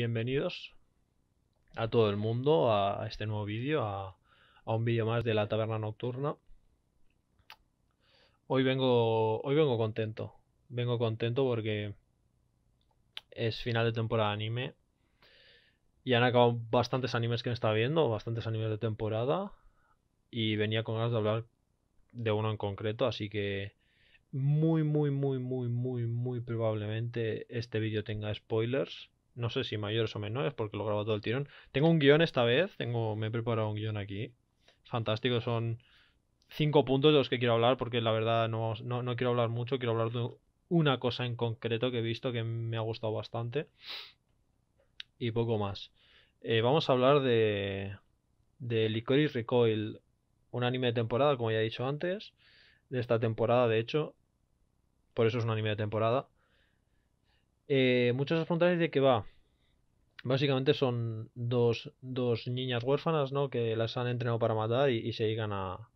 bienvenidos a todo el mundo a este nuevo vídeo, a, un vídeo más de la taberna nocturna. Hoy vengo, hoy vengo contento, vengo contento porque es final de temporada anime y han acabado bastantes animes que me estaba viendo, bastantes animes de temporada y venía con ganas de hablar de uno en concreto, así que muy, muy, muy, muy, muy, muy probablemente este vídeo tenga spoilers no sé si mayores o menores, porque lo grabo todo el tirón. Tengo un guión esta vez, tengo, me he preparado un guión aquí. Fantástico, son cinco puntos de los que quiero hablar, porque la verdad no, no, quiero hablar mucho, quiero hablar de una cosa en concreto que he visto que me ha gustado bastante. Y poco más. Eh, vamos a hablar de, de Licorice Recoil, un anime de temporada, como ya he dicho antes, de esta temporada, de hecho. Por eso es un anime de temporada eh, muchas muchos os de qué va. Básicamente son dos, dos, niñas huérfanas, ¿no? Que las han entrenado para matar y, se llegan a,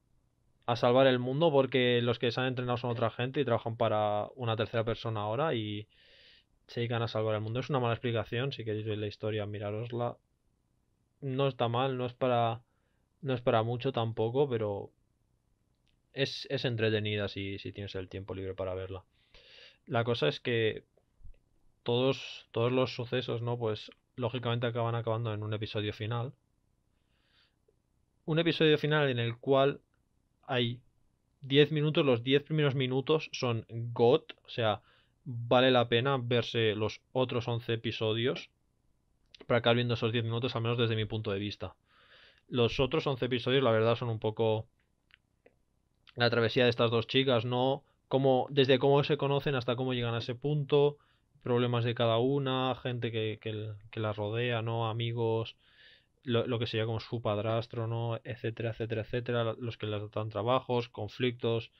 a salvar el mundo porque los que se han entrenado son otra gente y trabajan para una tercera persona ahora y se llegan a salvar el mundo. Es una mala explicación, si queréis ver la historia, mirarosla. No está mal, no es para no es para mucho tampoco, pero es, es entretenida si, si tienes el tiempo libre para verla. La cosa es que todos, todos los sucesos, ¿no? Pues lógicamente acaban acabando en un episodio final. Un episodio final en el cual hay 10 minutos, los 10 primeros minutos son God, o sea, vale la pena verse los otros 11 episodios para acabar viendo esos 10 minutos, al menos desde mi punto de vista. Los otros 11 episodios, la verdad, son un poco la travesía de estas dos chicas, ¿no? desde cómo se conocen hasta cómo llegan a ese punto, problemas de cada una, gente que, que, la rodea, ¿no? Amigos, lo, lo, que sería como su padrastro, ¿no? Etcétera, etcétera, etcétera. Los que le dan trabajos, conflictos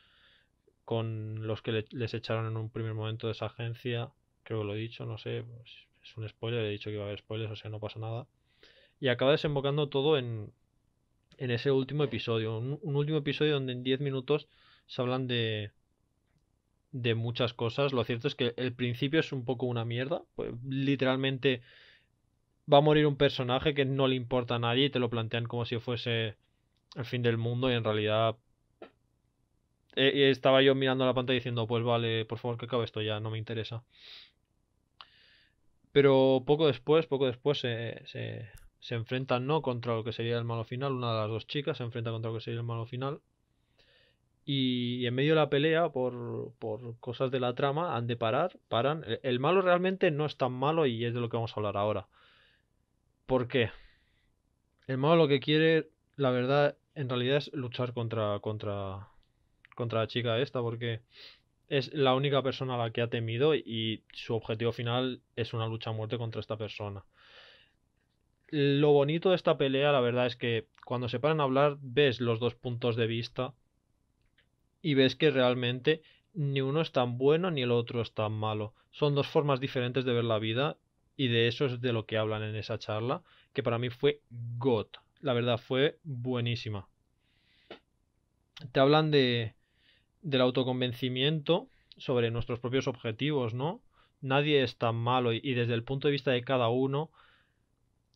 con los que les echaron en un primer momento de esa agencia. Creo que lo he dicho, no sé, pues, es un spoiler, he dicho que iba a haber spoilers, o sea, no pasa nada. Y acaba desembocando todo en, ese último episodio. un último episodio donde en 10 minutos se hablan de, de muchas cosas. Lo cierto es que el principio es un poco una mierda. Pues, literalmente va a morir un personaje que no le importa a nadie y te lo plantean como si fuese el fin del mundo y en realidad eh, estaba yo mirando la pantalla diciendo pues vale, por favor que acabe esto ya, no me interesa. Pero poco después, poco después se, se, enfrentan, ¿no? Contra lo que sería el malo final. Una de las dos chicas se enfrenta contra lo que sería el malo final. Y, en medio de la pelea, por, cosas de la trama, han de parar, paran. El, el, malo realmente no es tan malo y es de lo que vamos a hablar ahora. ¿Por qué? El malo lo que quiere, la verdad, en realidad es luchar contra, contra, contra la chica esta, porque es la única persona a la que ha temido y su objetivo final es una lucha a muerte contra esta persona. Lo bonito de esta pelea, la verdad, es que cuando se paran a hablar, ves los dos puntos de vista y ves que realmente ni uno es tan bueno ni el otro es tan malo. Son dos formas diferentes de ver la vida y de eso es de lo que hablan en esa charla, que para mí fue God. La verdad fue buenísima. Te hablan de, del autoconvencimiento sobre nuestros propios objetivos, ¿no? Nadie es tan malo y, desde el punto de vista de cada uno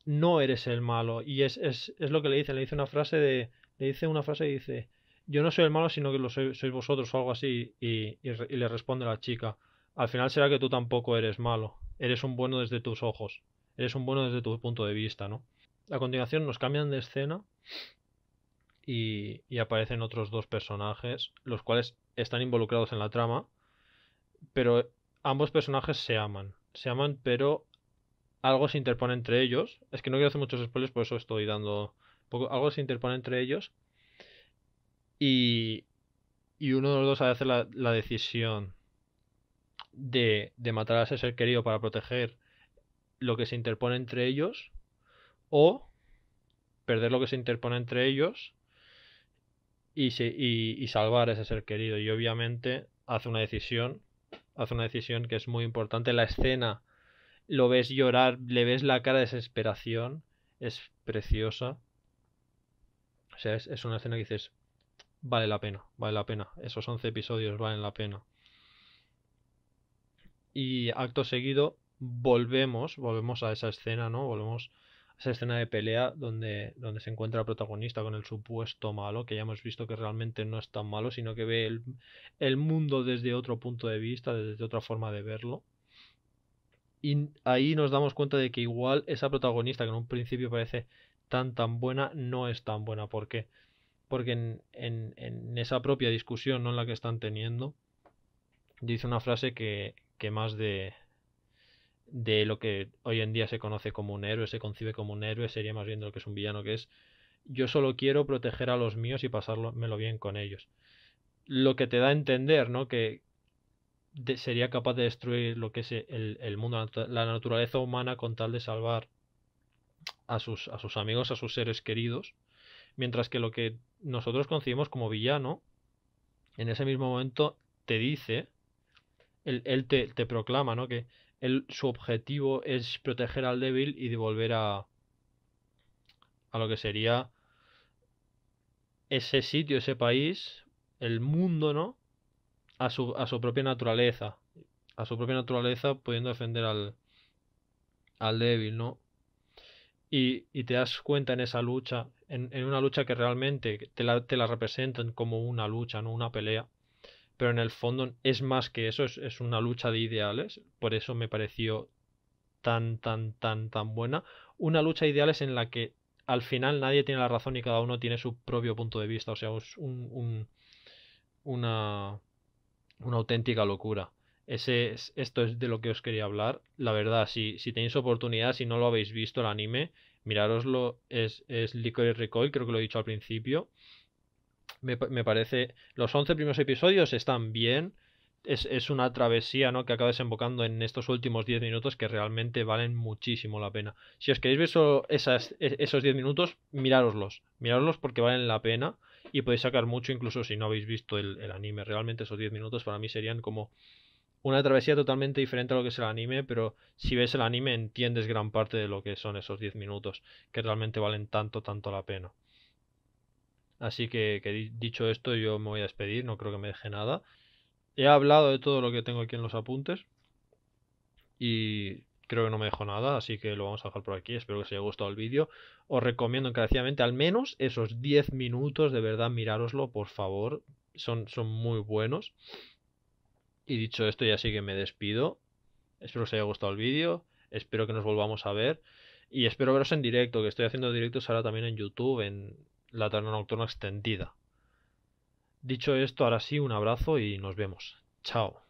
no eres el malo. Y es, lo que le dicen, le dice una frase de... Le dice una frase y dice, yo no soy el malo, sino que lo sois vosotros o algo así, y, le responde la chica, al final será que tú tampoco eres malo, eres un bueno desde tus ojos, eres un bueno desde tu punto de vista, ¿no? A continuación nos cambian de escena y, y aparecen otros dos personajes, los cuales están involucrados en la trama, pero ambos personajes se aman, se aman, pero algo se interpone entre ellos, es que no quiero hacer muchos spoilers, por eso estoy dando... algo se interpone entre ellos y, y uno de los dos hace la, la decisión de, de, matar a ese ser querido para proteger lo que se interpone entre ellos o perder lo que se interpone entre ellos y, salvar a ese ser querido. Y obviamente hace una decisión, hace una decisión que es muy importante. La escena, lo ves llorar, le ves la cara de desesperación, es preciosa. O sea, es, es una escena que dices, vale la pena, vale la pena. Esos 11 episodios valen la pena. Y acto seguido volvemos, volvemos a esa escena, ¿no? Volvemos a esa escena de pelea donde, donde se encuentra el protagonista con el supuesto malo, que ya hemos visto que realmente no es tan malo, sino que ve el, mundo desde otro punto de vista, desde otra forma de verlo. Y ahí nos damos cuenta de que igual esa protagonista que en un principio parece tan tan buena, no es tan buena. ¿Por qué? porque en, esa propia discusión ¿no? en la que están teniendo, dice una frase que, más de, de lo que hoy en día se conoce como un héroe, se concibe como un héroe, sería más bien de lo que es un villano, que es yo solo quiero proteger a los míos y pasármelo bien con ellos. Lo que te da a entender, ¿no? Que sería capaz de destruir lo que es el, mundo, la naturaleza humana con tal de salvar a sus amigos, a sus seres queridos Mientras que lo que nosotros concibimos como villano, en ese mismo momento te dice, él, te, proclama, ¿no? Que su objetivo es proteger al débil y devolver a, a lo que sería ese sitio, ese país, el mundo, ¿no? A su, a su propia naturaleza. A su propia naturaleza pudiendo defender al, al débil, ¿no? y, te das cuenta en esa lucha, en, una lucha que realmente te la, te la, representan como una lucha, no una pelea, pero en el fondo es más que eso, es, una lucha de ideales, por eso me pareció tan, tan, tan, tan buena. Una lucha de ideales en la que al final nadie tiene la razón y cada uno tiene su propio punto de vista, o sea, es un, una, una auténtica locura esto es de lo que os quería hablar. La verdad, si, tenéis oportunidad, si no lo habéis visto el anime, mirároslo. Es, es y Recoil, creo que lo he dicho al principio. Me, parece. Los 11 primeros episodios están bien. Es, es, una travesía ¿no? que acaba desembocando en estos últimos 10 minutos que realmente valen muchísimo la pena. Si os queréis ver e, esos 10 minutos, mirároslos. Mirároslos porque valen la pena y podéis sacar mucho incluso si no habéis visto el, el anime. Realmente esos 10 minutos para mí serían como una travesía totalmente diferente a lo que es el anime, pero si ves el anime entiendes gran parte de lo que son esos 10 minutos, que realmente valen tanto, tanto la pena. Así que, dicho esto, yo me voy a despedir, no creo que me deje nada. He hablado de todo lo que tengo aquí en los apuntes y creo que no me dejo nada, así que lo vamos a dejar por aquí. Espero que os haya gustado el vídeo. Os recomiendo encarecidamente al menos esos 10 minutos, de verdad, mirároslo, por favor. Son, son muy buenos. Y dicho esto, ya sí que me despido. Espero que os haya gustado el vídeo. Espero que nos volvamos a ver. Y espero veros en directo, que estoy haciendo directos ahora también en YouTube, en la tarde nocturna extendida. Dicho esto, ahora sí, un abrazo y nos vemos. Chao.